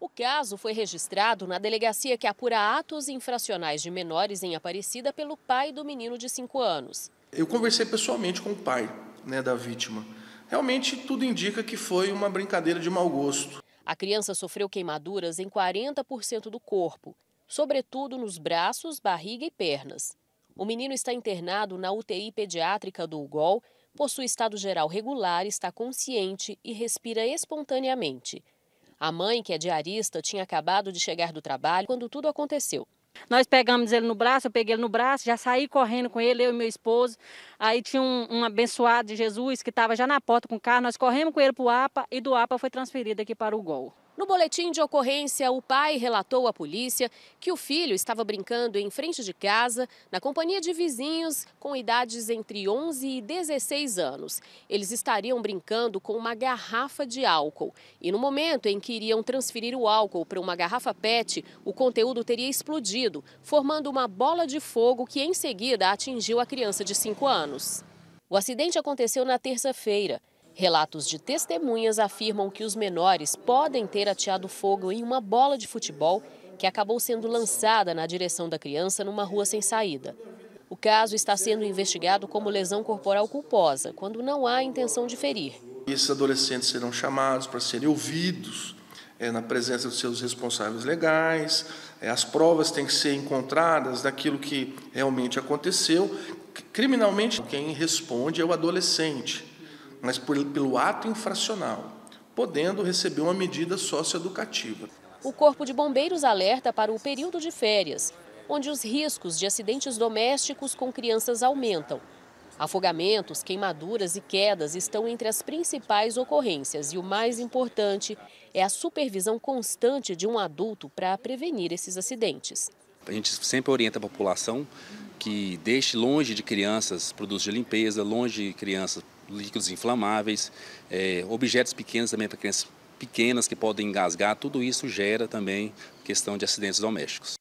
O caso foi registrado na delegacia que apura atos infracionais de menores em Aparecida pelo pai do menino de 5 anos. Eu conversei pessoalmente com o pai né, da vítima. Realmente tudo indica que foi uma brincadeira de mau gosto. A criança sofreu queimaduras em 40% do corpo, sobretudo nos braços, barriga e pernas. O menino está internado na UTI pediátrica do UGOL, possui estado geral regular, está consciente e respira espontaneamente. A mãe, que é diarista, tinha acabado de chegar do trabalho quando tudo aconteceu. Nós pegamos ele no braço, eu peguei ele no braço, já saí correndo com ele, eu e meu esposo. Aí tinha um, um abençoado de Jesus que estava já na porta com o carro, nós corremos com ele para o APA e do APA foi transferido aqui para o GOL. No boletim de ocorrência, o pai relatou à polícia que o filho estava brincando em frente de casa, na companhia de vizinhos com idades entre 11 e 16 anos. Eles estariam brincando com uma garrafa de álcool. E no momento em que iriam transferir o álcool para uma garrafa PET, o conteúdo teria explodido, formando uma bola de fogo que em seguida atingiu a criança de 5 anos. O acidente aconteceu na terça-feira. Relatos de testemunhas afirmam que os menores podem ter ateado fogo em uma bola de futebol que acabou sendo lançada na direção da criança numa rua sem saída. O caso está sendo investigado como lesão corporal culposa, quando não há intenção de ferir. Esses adolescentes serão chamados para serem ouvidos é, na presença dos seus responsáveis legais. É, as provas têm que ser encontradas daquilo que realmente aconteceu. Criminalmente, quem responde é o adolescente mas por, pelo ato infracional, podendo receber uma medida socioeducativa. O Corpo de Bombeiros alerta para o período de férias, onde os riscos de acidentes domésticos com crianças aumentam. Afogamentos, queimaduras e quedas estão entre as principais ocorrências e o mais importante é a supervisão constante de um adulto para prevenir esses acidentes. A gente sempre orienta a população que deixe longe de crianças produtos de limpeza, longe de crianças líquidos inflamáveis, é, objetos pequenos também para crianças pequenas que podem engasgar, tudo isso gera também questão de acidentes domésticos.